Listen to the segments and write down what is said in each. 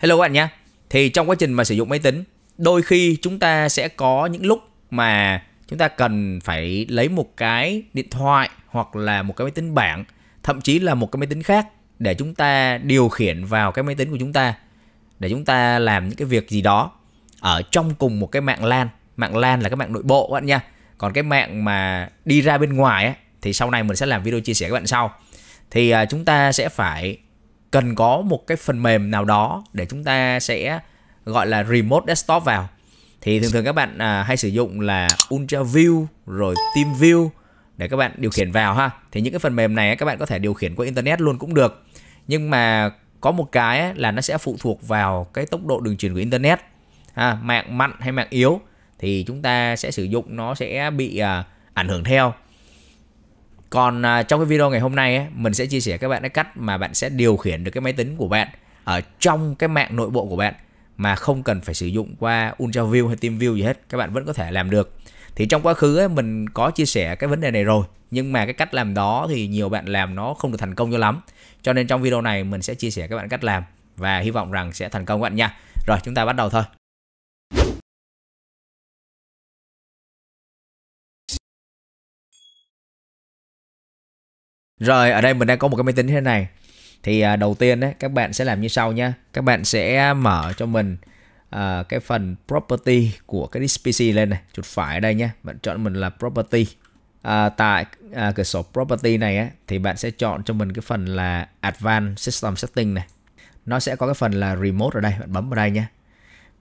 Hello các bạn nhé. Thì trong quá trình mà sử dụng máy tính, đôi khi chúng ta sẽ có những lúc mà chúng ta cần phải lấy một cái điện thoại hoặc là một cái máy tính bảng, thậm chí là một cái máy tính khác để chúng ta điều khiển vào cái máy tính của chúng ta để chúng ta làm những cái việc gì đó ở trong cùng một cái mạng LAN. Mạng LAN là cái mạng nội bộ các bạn nha. Còn cái mạng mà đi ra bên ngoài á, thì sau này mình sẽ làm video chia sẻ các bạn sau. Thì à, chúng ta sẽ phải cần có một cái phần mềm nào đó để chúng ta sẽ gọi là remote desktop vào thì thường thường các bạn à, hay sử dụng là Ultra View rồi Team View để các bạn điều khiển vào ha thì những cái phần mềm này các bạn có thể điều khiển qua internet luôn cũng được nhưng mà có một cái là nó sẽ phụ thuộc vào cái tốc độ đường truyền của internet ha, mạng mạnh hay mạng yếu thì chúng ta sẽ sử dụng nó sẽ bị à, ảnh hưởng theo còn à, trong cái video ngày hôm nay ấy, mình sẽ chia sẻ các bạn cái cách mà bạn sẽ điều khiển được cái máy tính của bạn ở trong cái mạng nội bộ của bạn mà không cần phải sử dụng qua UltraView hay TeamView gì hết, các bạn vẫn có thể làm được. Thì trong quá khứ ấy, mình có chia sẻ cái vấn đề này rồi, nhưng mà cái cách làm đó thì nhiều bạn làm nó không được thành công cho lắm. Cho nên trong video này mình sẽ chia sẻ các bạn cách làm và hy vọng rằng sẽ thành công các bạn nha. Rồi chúng ta bắt đầu thôi. Rồi ở đây mình đang có một cái máy tính thế này. Thì à, đầu tiên đấy các bạn sẽ làm như sau nhé. Các bạn sẽ mở cho mình à, cái phần property của cái PC lên này, chuột phải ở đây nhé. Bạn chọn mình là property. À, tại à, cửa sổ property này á thì bạn sẽ chọn cho mình cái phần là advanced system setting này. Nó sẽ có cái phần là remote ở đây, bạn bấm vào đây nhé.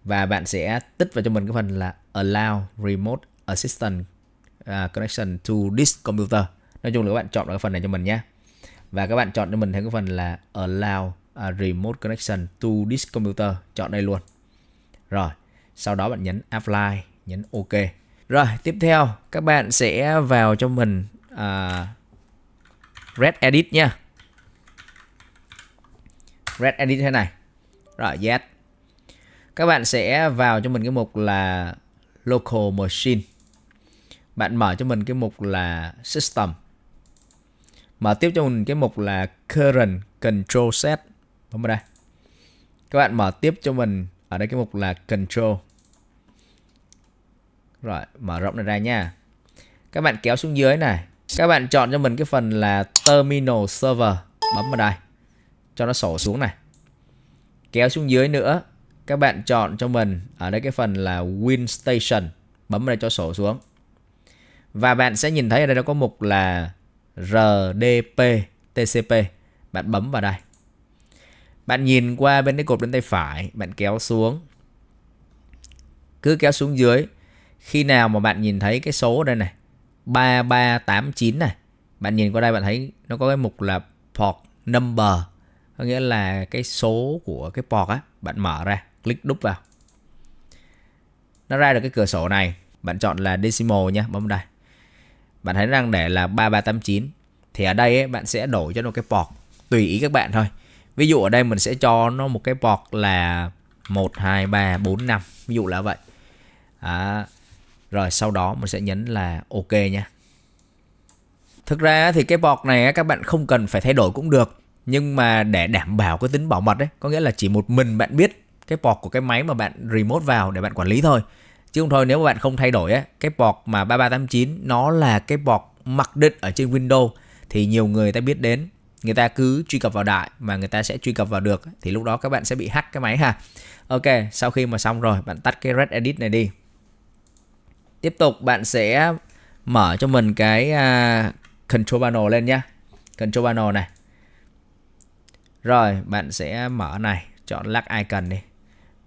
Và bạn sẽ tích vào cho mình cái phần là allow remote assistant uh, connection to this computer nói chung là các bạn chọn cái phần này cho mình nhé và các bạn chọn cho mình thêm cái phần là allow remote connection to this computer chọn đây luôn rồi sau đó bạn nhấn apply nhấn ok rồi tiếp theo các bạn sẽ vào cho mình uh, red edit nha red edit thế này rồi yes các bạn sẽ vào cho mình cái mục là local machine bạn mở cho mình cái mục là system mở tiếp cho mình cái mục là current control set bấm vào đây các bạn mở tiếp cho mình ở đây cái mục là control rồi mở rộng này ra nha các bạn kéo xuống dưới này các bạn chọn cho mình cái phần là terminal server bấm vào đây cho nó sổ xuống này kéo xuống dưới nữa các bạn chọn cho mình ở đây cái phần là win station bấm vào đây cho sổ xuống và bạn sẽ nhìn thấy ở đây nó có mục là RDP TCP. Bạn bấm vào đây. Bạn nhìn qua bên cái cột bên tay phải, bạn kéo xuống. Cứ kéo xuống dưới. Khi nào mà bạn nhìn thấy cái số đây này, 3389 này, bạn nhìn qua đây bạn thấy nó có cái mục là port number, có nghĩa là cái số của cái port á, bạn mở ra, click đúp vào. Nó ra được cái cửa sổ này, bạn chọn là decimal nha, bấm đây bạn thấy đang để là 3389 thì ở đây ấy, bạn sẽ đổi cho nó cái port tùy ý các bạn thôi ví dụ ở đây mình sẽ cho nó một cái port là 1 2 3 4 5 ví dụ là vậy à, rồi sau đó mình sẽ nhấn là ok nhé thực ra thì cái port này các bạn không cần phải thay đổi cũng được nhưng mà để đảm bảo cái tính bảo mật đấy có nghĩa là chỉ một mình bạn biết cái port của cái máy mà bạn remote vào để bạn quản lý thôi chứ không thôi nếu mà bạn không thay đổi á cái port mà 3389 nó là cái port mặc định ở trên Windows thì nhiều người ta biết đến người ta cứ truy cập vào đại mà người ta sẽ truy cập vào được thì lúc đó các bạn sẽ bị hack cái máy ha ok sau khi mà xong rồi bạn tắt cái red edit này đi tiếp tục bạn sẽ mở cho mình cái à, control panel lên nhá control panel này rồi bạn sẽ mở này chọn lock icon đi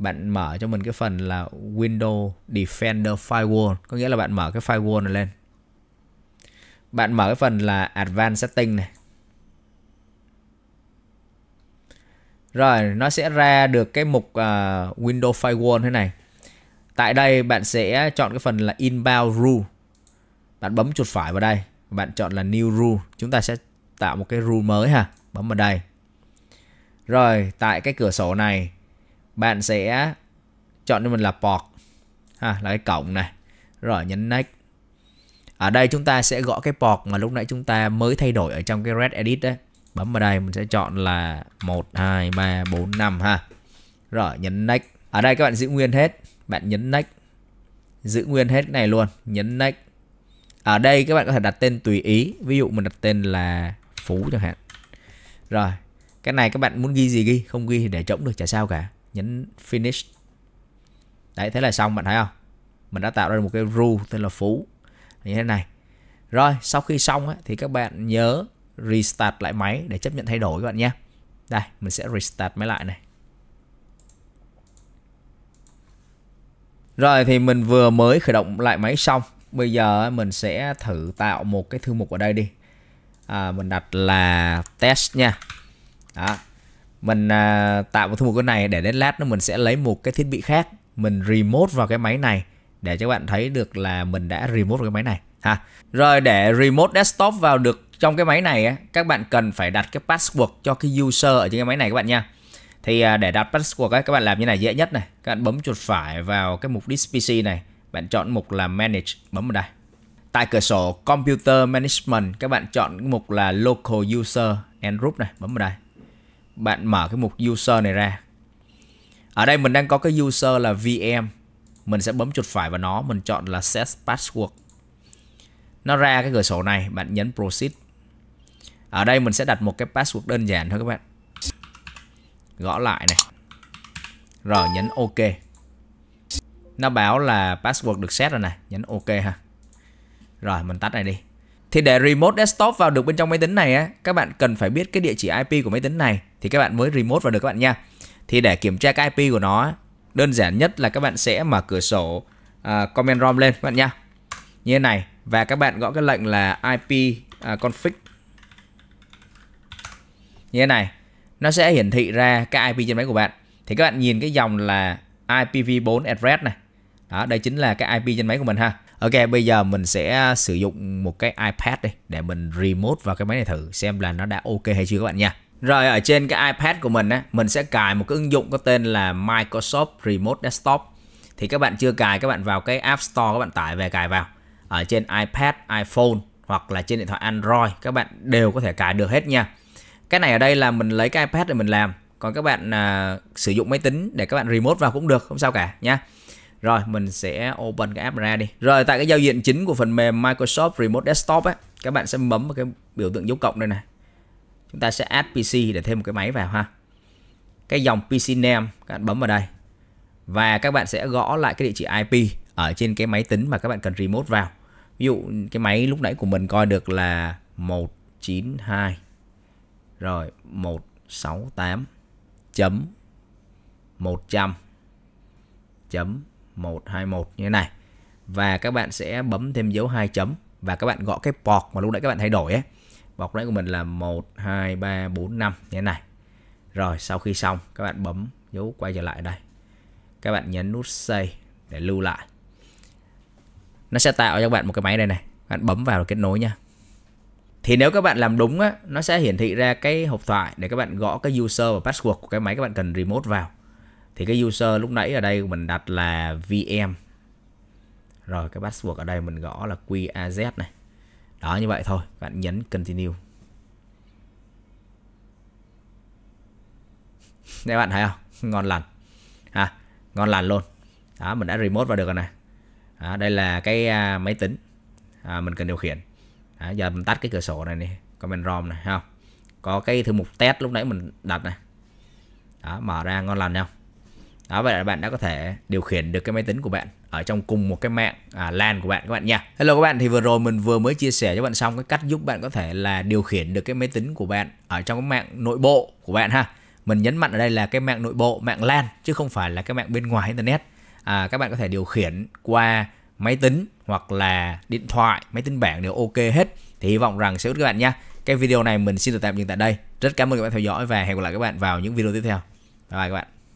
bạn mở cho mình cái phần là Windows Defender Firewall có nghĩa là bạn mở cái firewall này lên bạn mở cái phần là Advanced Setting này rồi nó sẽ ra được cái mục uh, Windows Firewall thế này tại đây bạn sẽ chọn cái phần là Inbound Rule bạn bấm chuột phải vào đây bạn chọn là New Rule chúng ta sẽ tạo một cái rule mới ha bấm vào đây rồi tại cái cửa sổ này bạn sẽ chọn cho mình là port ha, là cái cổng này rồi nhấn next ở đây chúng ta sẽ gõ cái port mà lúc nãy chúng ta mới thay đổi ở trong cái red edit đấy bấm vào đây mình sẽ chọn là một hai ba bốn năm ha rồi nhấn next ở đây các bạn giữ nguyên hết bạn nhấn next giữ nguyên hết cái này luôn nhấn next ở đây các bạn có thể đặt tên tùy ý ví dụ mình đặt tên là phú chẳng hạn rồi cái này các bạn muốn ghi gì ghi không ghi thì để trống được chả sao cả nhấn finish đấy thế là xong bạn thấy không mình đã tạo ra một cái rule tên là phú như thế này rồi sau khi xong ấy thì các bạn nhớ restart lại máy để chấp nhận thay đổi các bạn nhé đây mình sẽ restart máy lại này Rồi thì mình vừa mới khởi động lại máy xong Bây giờ mình sẽ thử tạo một cái thư mục ở đây đi à, Mình đặt là test nha Đó mình à, tạo một thư mục cái này để đến lát nữa mình sẽ lấy một cái thiết bị khác mình remote vào cái máy này để cho các bạn thấy được là mình đã remote vào cái máy này ha rồi để remote desktop vào được trong cái máy này các bạn cần phải đặt cái password cho cái user ở trên cái máy này các bạn nha thì à, để đặt password ấy, các bạn làm như này dễ nhất này các bạn bấm chuột phải vào cái mục disk pc này bạn chọn mục là manage bấm vào đây tại cửa sổ computer management các bạn chọn mục là local user and group này bấm vào đây bạn mở cái mục user này ra ở đây mình đang có cái user là VM mình sẽ bấm chuột phải vào nó mình chọn là set password nó ra cái cửa sổ này bạn nhấn proceed ở đây mình sẽ đặt một cái password đơn giản thôi các bạn gõ lại này rồi nhấn ok nó báo là password được set rồi này nhấn ok ha rồi mình tắt này đi thì để remote desktop vào được bên trong máy tính này á, các bạn cần phải biết cái địa chỉ IP của máy tính này thì các bạn mới remote vào được các bạn nha. Thì để kiểm tra cái IP của nó, đơn giản nhất là các bạn sẽ mở cửa sổ uh, à, comment ROM lên các bạn nha. Như thế này và các bạn gõ cái lệnh là IP uh, à, config như thế này nó sẽ hiển thị ra cái IP trên máy của bạn thì các bạn nhìn cái dòng là IPv4 address này đó đây chính là cái IP trên máy của mình ha Ok bây giờ mình sẽ à, sử dụng một cái iPad đây để mình remote vào cái máy này thử xem là nó đã ok hay chưa các bạn nha rồi ở trên cái iPad của mình á, mình sẽ cài một cái ứng dụng có tên là Microsoft Remote Desktop. Thì các bạn chưa cài các bạn vào cái App Store các bạn tải về cài vào. Ở trên iPad, iPhone hoặc là trên điện thoại Android các bạn đều có thể cài được hết nha. Cái này ở đây là mình lấy cái iPad để mình làm, còn các bạn à, sử dụng máy tính để các bạn remote vào cũng được, không sao cả nha. Rồi mình sẽ open cái app ra đi. Rồi tại cái giao diện chính của phần mềm Microsoft Remote Desktop á, các bạn sẽ bấm vào cái biểu tượng dấu cộng đây này. Chúng ta sẽ add PC để thêm một cái máy vào ha. Cái dòng PC name các bạn bấm vào đây. Và các bạn sẽ gõ lại cái địa chỉ IP ở trên cái máy tính mà các bạn cần remote vào. Ví dụ cái máy lúc nãy của mình coi được là 192 rồi 168 chấm 100 chấm 121 như thế này và các bạn sẽ bấm thêm dấu hai chấm và các bạn gõ cái bọc mà lúc nãy các bạn thay đổi ấy. Port nãy của mình là 1 2 3 4 5 như thế này. Rồi sau khi xong các bạn bấm dấu quay trở lại đây. Các bạn nhấn nút save để lưu lại. Nó sẽ tạo cho các bạn một cái máy đây này. Bạn bấm vào kết nối nha. Thì nếu các bạn làm đúng á, nó sẽ hiển thị ra cái hộp thoại để các bạn gõ cái user và password của cái máy các bạn cần remote vào thì cái user lúc nãy ở đây mình đặt là vm rồi cái password ở đây mình gõ là qaz này đó như vậy thôi bạn nhấn continue các bạn thấy không? Ngon lành. À, ngon lành luôn. Đó, mình đã remote vào được rồi này. À, đây là cái à, máy tính à, mình cần điều khiển. À, giờ mình tắt cái cửa sổ này nè, comment rom này không? Có cái thư mục test lúc nãy mình đặt này. Đó, mở ra ngon lành không? đó vậy là bạn đã có thể điều khiển được cái máy tính của bạn ở trong cùng một cái mạng à, LAN của bạn các bạn nha Hello các bạn thì vừa rồi mình vừa mới chia sẻ cho bạn xong cái cách giúp bạn có thể là điều khiển được cái máy tính của bạn ở trong cái mạng nội bộ của bạn ha mình nhấn mạnh ở đây là cái mạng nội bộ mạng LAN chứ không phải là cái mạng bên ngoài internet à, các bạn có thể điều khiển qua máy tính hoặc là điện thoại máy tính bảng đều ok hết thì hy vọng rằng sẽ giúp các bạn nha cái video này mình xin được tạm dừng tại đây rất cảm ơn các bạn theo dõi và hẹn gặp lại các bạn vào những video tiếp theo bye bye các bạn